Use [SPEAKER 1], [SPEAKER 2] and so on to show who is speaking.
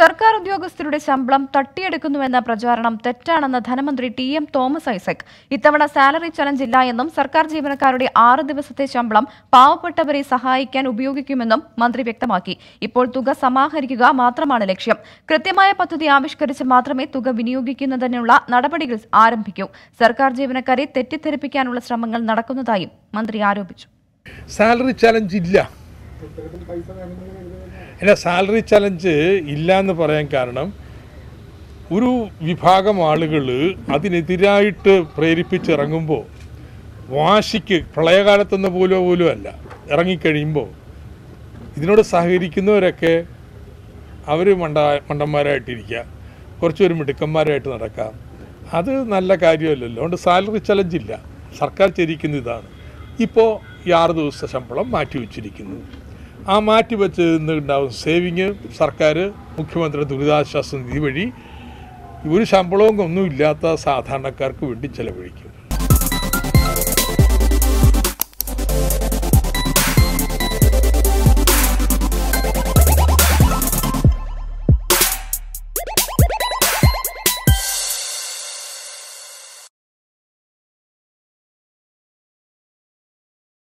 [SPEAKER 1] സർക്കാർ ഉദ്യോഗസ്ഥരുടെ ശമ്പളം തട്ടിയെടുക്കുന്നുവെന്ന പ്രചാരണം തെറ്റാണെന്ന് ധനമന്ത്രി ടി എം തോമസ് ഐസക് ഇത്തവണ സാലറി ചലഞ്ച് ഇല്ല എന്നും സർക്കാർ ജീവനക്കാരുടെ ആറ് ദിവസത്തെ ശമ്പളം പാവപ്പെട്ടവരെ സഹായിക്കാൻ ഉപയോഗിക്കുമെന്നും മന്ത്രി വ്യക്തമാക്കി ഇപ്പോൾ തുക സമാഹരിക്കുക മാത്രമാണ് ലക്ഷ്യം കൃത്യമായ പദ്ധതി ആവിഷ്കരിച്ച് മാത്രമേ തുക വിനിയോഗിക്കുന്നതിനുള്ള നടപടികൾ ആരംഭിക്കൂ സർക്കാർ ജീവനക്കാരെ തെറ്റിദ്ധരിപ്പിക്കാനുള്ള ശ്രമങ്ങൾ നടക്കുന്നതായും മന്ത്രി ആരോപിച്ചു
[SPEAKER 2] സാലറി ചലഞ്ച് ഇല്ല എൻ്റെ സാലറി ചലഞ്ച് ഇല്ല എന്ന് പറയാൻ കാരണം ഒരു വിഭാഗം ആളുകൾ അതിനെതിരായിട്ട് പ്രേരിപ്പിച്ചിറങ്ങുമ്പോൾ വാശിക്ക് പ്രളയകാലത്തെന്ന പോലും പോലും അല്ല ഇറങ്ങിക്കഴിയുമ്പോൾ ഇതിനോട് സഹകരിക്കുന്നവരൊക്കെ അവർ മണ്ട മണ്ടന്മാരായിട്ടിരിക്കുക കുറച്ചൊരു മിടുക്കന്മാരായിട്ട് നടക്കാം അത് നല്ല കാര്യമല്ലല്ലോ അതുകൊണ്ട് സാലറി ചലഞ്ചില്ല സർക്കാർ ചിരിക്കുന്ന ഇതാണ് ഇപ്പോൾ ഈ ആറ് ദിവസത്തെ ശമ്പളം മാറ്റി വച്ചിരിക്കുന്നു ആ മാറ്റിവെച്ച് നിന്നുണ്ടാവും സേവിങ് സർക്കാർ മുഖ്യമന്ത്രി ദുരിതാശ്വാസ നിധി വഴി ഒരു ശമ്പളവും ഒന്നുമില്ലാത്ത സാധാരണക്കാർക്ക് വേണ്ടി ചെലവഴിക്കും